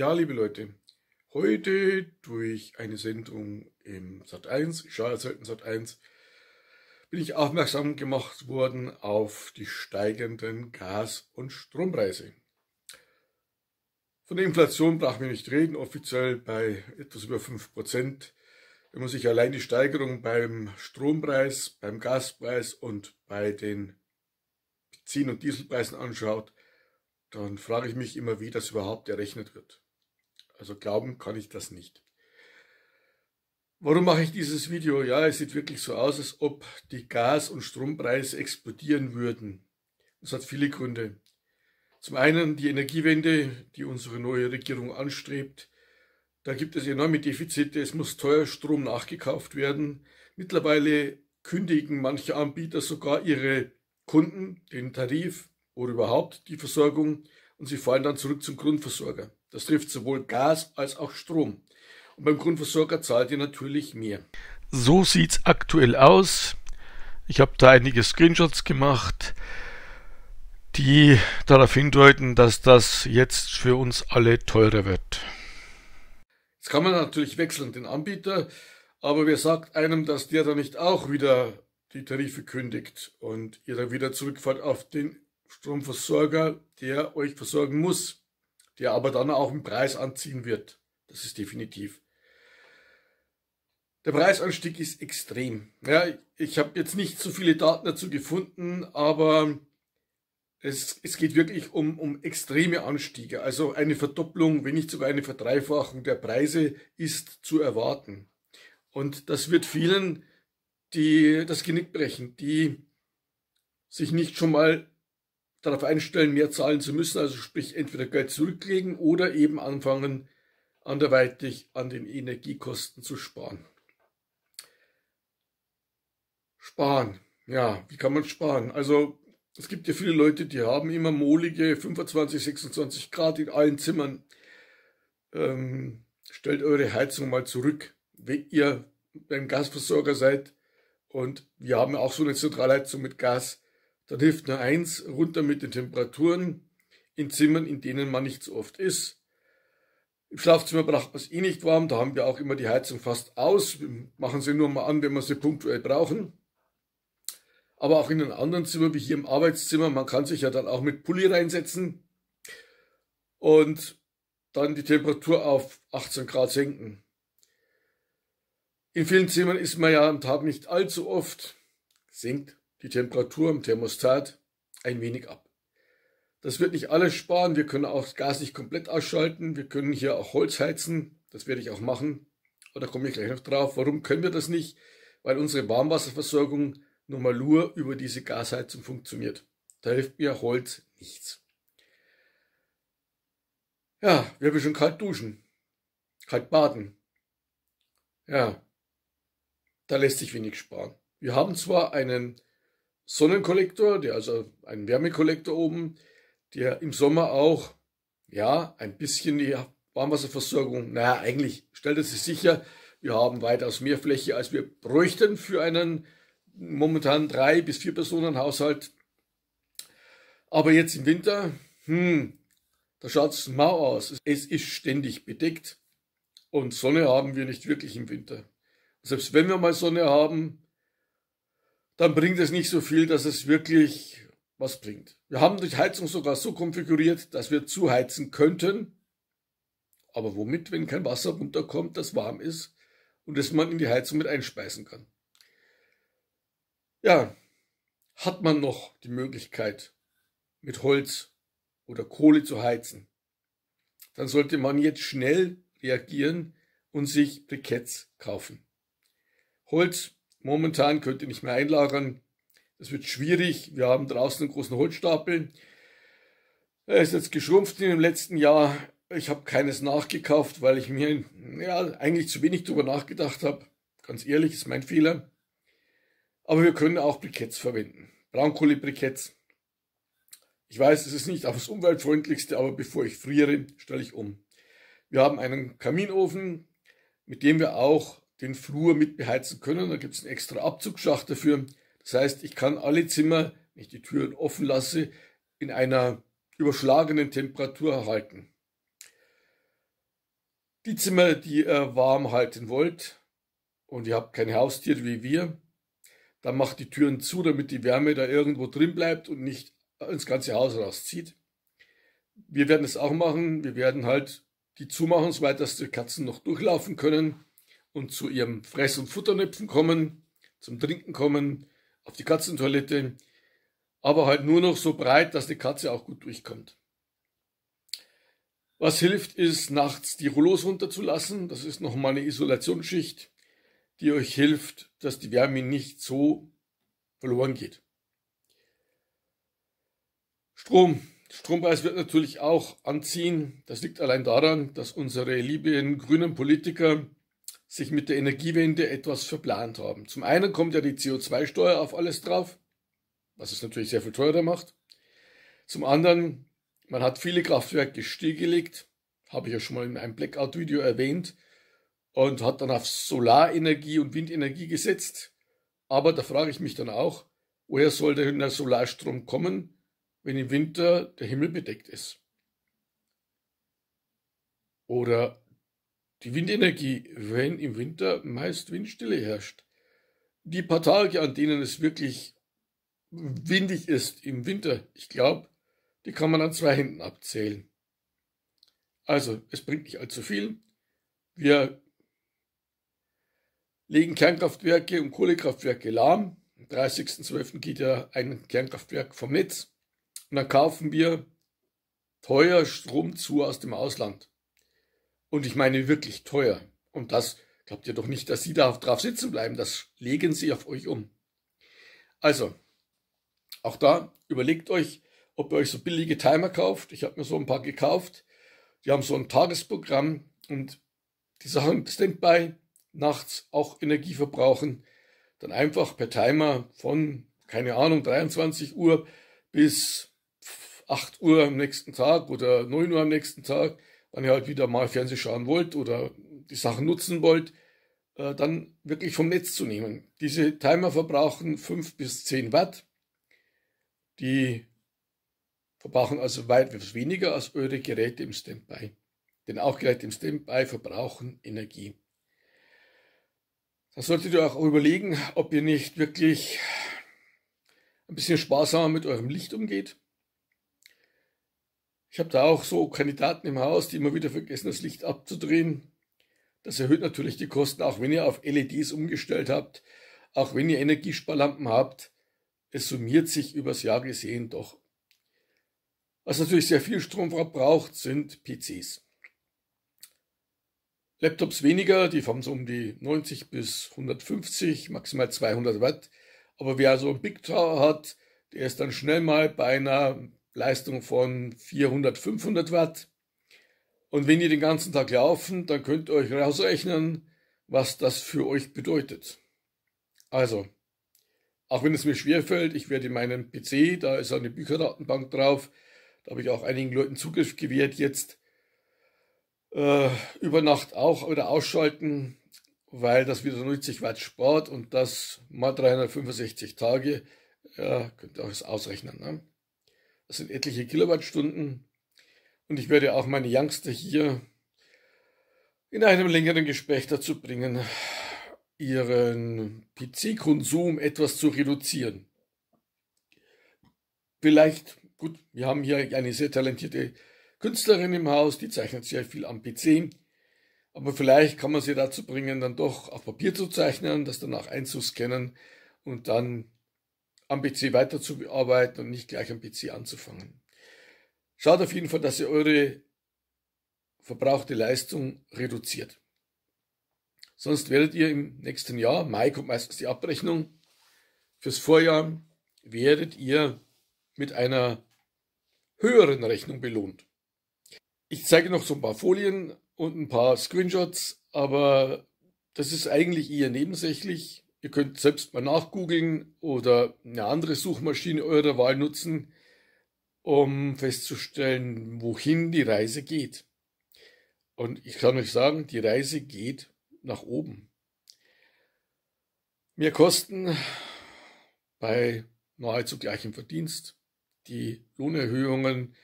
Ja, liebe Leute, heute durch eine Sendung im Sat 1, ich schaue selten Sat 1, bin ich aufmerksam gemacht worden auf die steigenden Gas- und Strompreise. Von der Inflation brauchen wir nicht reden, offiziell bei etwas über 5%. Wenn man sich allein die Steigerung beim Strompreis, beim Gaspreis und bei den Benzin- und Dieselpreisen anschaut, dann frage ich mich immer, wie das überhaupt errechnet wird. Also glauben kann ich das nicht. Warum mache ich dieses Video? Ja, es sieht wirklich so aus, als ob die Gas- und Strompreise explodieren würden. Das hat viele Gründe. Zum einen die Energiewende, die unsere neue Regierung anstrebt. Da gibt es enorme Defizite. Es muss teuer Strom nachgekauft werden. Mittlerweile kündigen manche Anbieter sogar ihre Kunden den Tarif oder überhaupt die Versorgung und sie fallen dann zurück zum Grundversorger. Das trifft sowohl Gas als auch Strom. Und beim Grundversorger zahlt ihr natürlich mehr. So sieht es aktuell aus. Ich habe da einige Screenshots gemacht, die darauf hindeuten, dass das jetzt für uns alle teurer wird. Jetzt kann man natürlich wechseln den Anbieter, aber wer sagt einem, dass der dann nicht auch wieder die Tarife kündigt und ihr dann wieder zurückfahrt auf den Stromversorger, der euch versorgen muss? der aber dann auch im Preis anziehen wird. Das ist definitiv. Der Preisanstieg ist extrem. Ja, ich habe jetzt nicht so viele Daten dazu gefunden, aber es, es geht wirklich um, um extreme Anstiege. Also eine Verdopplung, wenn nicht sogar eine Verdreifachung der Preise ist zu erwarten. Und das wird vielen die, das Genick brechen, die sich nicht schon mal darauf einstellen, mehr zahlen zu müssen, also sprich entweder Geld zurücklegen oder eben anfangen, anderweitig an den Energiekosten zu sparen. Sparen. Ja, wie kann man sparen? Also es gibt ja viele Leute, die haben immer molige 25, 26 Grad in allen Zimmern. Ähm, stellt eure Heizung mal zurück, wenn ihr beim Gasversorger seid. Und wir haben ja auch so eine Zentralheizung mit Gas. Dann hilft nur eins, runter mit den Temperaturen in Zimmern, in denen man nicht so oft ist. Im Schlafzimmer braucht man es eh nicht warm, da haben wir auch immer die Heizung fast aus. Wir machen sie nur mal an, wenn wir sie punktuell brauchen. Aber auch in einem anderen Zimmer, wie hier im Arbeitszimmer, man kann sich ja dann auch mit Pulli reinsetzen und dann die Temperatur auf 18 Grad senken. In vielen Zimmern ist man ja am Tag nicht allzu oft, sinkt die Temperatur im Thermostat ein wenig ab. Das wird nicht alles sparen. Wir können auch das Gas nicht komplett ausschalten. Wir können hier auch Holz heizen. Das werde ich auch machen. Aber da komme ich gleich noch drauf. Warum können wir das nicht? Weil unsere Warmwasserversorgung nur mal nur über diese Gasheizung funktioniert. Da hilft mir Holz nichts. Ja, wir haben schon kalt duschen. Kalt baden. Ja, da lässt sich wenig sparen. Wir haben zwar einen Sonnenkollektor, der also einen Wärmekollektor oben, der im Sommer auch ja ein bisschen die Warmwasserversorgung, naja, eigentlich stellt es sich sicher, wir haben weitaus mehr Fläche, als wir bräuchten für einen momentan drei bis vier Personen Haushalt. Aber jetzt im Winter, hm, da schaut es mau aus. Es ist ständig bedeckt und Sonne haben wir nicht wirklich im Winter. Selbst wenn wir mal Sonne haben, dann bringt es nicht so viel, dass es wirklich was bringt. Wir haben die Heizung sogar so konfiguriert, dass wir zuheizen könnten. Aber womit, wenn kein Wasser runterkommt, das warm ist und das man in die Heizung mit einspeisen kann? Ja, hat man noch die Möglichkeit, mit Holz oder Kohle zu heizen, dann sollte man jetzt schnell reagieren und sich Briketts kaufen. Holz Momentan könnt ihr nicht mehr einlagern. Das wird schwierig. Wir haben draußen einen großen Holzstapel. Er ist jetzt geschrumpft in dem letzten Jahr. Ich habe keines nachgekauft, weil ich mir ja, eigentlich zu wenig darüber nachgedacht habe. Ganz ehrlich, ist mein Fehler. Aber wir können auch Briketts verwenden. Braunkohle-Briketts. Ich weiß, es ist nicht auf das umweltfreundlichste, aber bevor ich friere, stelle ich um. Wir haben einen Kaminofen, mit dem wir auch den Flur mit beheizen können. Da gibt es einen extra Abzugsschacht dafür. Das heißt, ich kann alle Zimmer, wenn ich die Türen offen lasse, in einer überschlagenen Temperatur erhalten. Die Zimmer, die ihr warm halten wollt und ihr habt keine Haustiere wie wir, dann macht die Türen zu, damit die Wärme da irgendwo drin bleibt und nicht ins ganze Haus rauszieht. Wir werden es auch machen. Wir werden halt die zumachen, soweit dass die Katzen noch durchlaufen können und zu ihrem Fress- und Futternäpfen kommen, zum Trinken kommen, auf die Katzentoilette, aber halt nur noch so breit, dass die Katze auch gut durchkommt. Was hilft ist, nachts die Rollos runterzulassen. Das ist nochmal eine Isolationsschicht, die euch hilft, dass die Wärme nicht so verloren geht. Strom. Strompreis wird natürlich auch anziehen. Das liegt allein daran, dass unsere lieben grünen Politiker sich mit der Energiewende etwas verplant haben. Zum einen kommt ja die CO2-Steuer auf alles drauf, was es natürlich sehr viel teurer macht. Zum anderen, man hat viele Kraftwerke stillgelegt, habe ich ja schon mal in einem Blackout-Video erwähnt, und hat dann auf Solarenergie und Windenergie gesetzt. Aber da frage ich mich dann auch, woher soll denn der Solarstrom kommen, wenn im Winter der Himmel bedeckt ist? Oder die Windenergie, wenn im Winter meist Windstille herrscht. Die paar Tage, an denen es wirklich windig ist im Winter, ich glaube, die kann man an zwei Händen abzählen. Also, es bringt nicht allzu viel. Wir legen Kernkraftwerke und Kohlekraftwerke lahm. Am 30.12. geht ja ein Kernkraftwerk vom Netz. Und dann kaufen wir teuer Strom zu aus dem Ausland. Und ich meine wirklich teuer. Und das glaubt ihr doch nicht, dass Sie da drauf sitzen bleiben. Das legen Sie auf euch um. Also, auch da überlegt euch, ob ihr euch so billige Timer kauft. Ich habe mir so ein paar gekauft. Die haben so ein Tagesprogramm und die Sachen Standby, nachts auch Energie verbrauchen. Dann einfach per Timer von, keine Ahnung, 23 Uhr bis 8 Uhr am nächsten Tag oder 9 Uhr am nächsten Tag wenn ihr halt wieder mal Fernseh schauen wollt oder die Sachen nutzen wollt, äh, dann wirklich vom Netz zu nehmen. Diese Timer verbrauchen 5 bis 10 Watt. Die verbrauchen also weit weniger als eure Geräte im Standby. Denn auch Geräte im Standby verbrauchen Energie. Dann solltet ihr auch überlegen, ob ihr nicht wirklich ein bisschen sparsamer mit eurem Licht umgeht. Ich habe da auch so Kandidaten im Haus, die immer wieder vergessen, das Licht abzudrehen. Das erhöht natürlich die Kosten, auch wenn ihr auf LEDs umgestellt habt, auch wenn ihr Energiesparlampen habt. Es summiert sich übers Jahr gesehen doch. Was natürlich sehr viel Strom verbraucht, sind PCs. Laptops weniger, die haben so um die 90 bis 150, maximal 200 Watt. Aber wer so einen Big Tower hat, der ist dann schnell mal bei einer Leistung von 400, 500 Watt. Und wenn ihr den ganzen Tag laufen, dann könnt ihr euch rausrechnen, was das für euch bedeutet. Also, auch wenn es mir schwerfällt, ich werde in meinem PC, da ist eine Bücherdatenbank drauf, da habe ich auch einigen Leuten Zugriff gewährt jetzt, äh, über Nacht auch wieder ausschalten, weil das wieder 90 Watt spart und das mal 365 Tage, ja, könnt ihr euch das ausrechnen. Ne? Das sind etliche Kilowattstunden. Und ich werde auch meine Youngster hier in einem längeren Gespräch dazu bringen, ihren PC-Konsum etwas zu reduzieren. Vielleicht, gut, wir haben hier eine sehr talentierte Künstlerin im Haus, die zeichnet sehr viel am PC, aber vielleicht kann man sie dazu bringen, dann doch auf Papier zu zeichnen, das danach einzuscannen und dann am PC weiterzuarbeiten und nicht gleich am PC anzufangen. Schaut auf jeden Fall, dass ihr eure verbrauchte Leistung reduziert. Sonst werdet ihr im nächsten Jahr, Mai kommt meistens die Abrechnung, fürs Vorjahr werdet ihr mit einer höheren Rechnung belohnt. Ich zeige noch so ein paar Folien und ein paar Screenshots, aber das ist eigentlich eher nebensächlich. Ihr könnt selbst mal nachgoogeln oder eine andere Suchmaschine eurer Wahl nutzen, um festzustellen, wohin die Reise geht. Und ich kann euch sagen, die Reise geht nach oben. Mehr Kosten bei nahezu gleichem Verdienst. Die Lohnerhöhungen,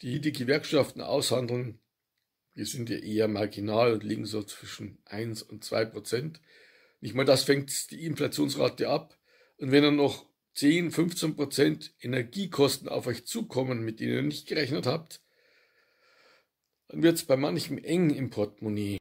die die Gewerkschaften aushandeln, die sind ja eher marginal und liegen so zwischen 1 und 2 Prozent. Nicht mal das fängt die Inflationsrate ab. Und wenn dann noch 10, 15 Prozent Energiekosten auf euch zukommen, mit denen ihr nicht gerechnet habt, dann wird es bei manchem eng im Portemonnaie.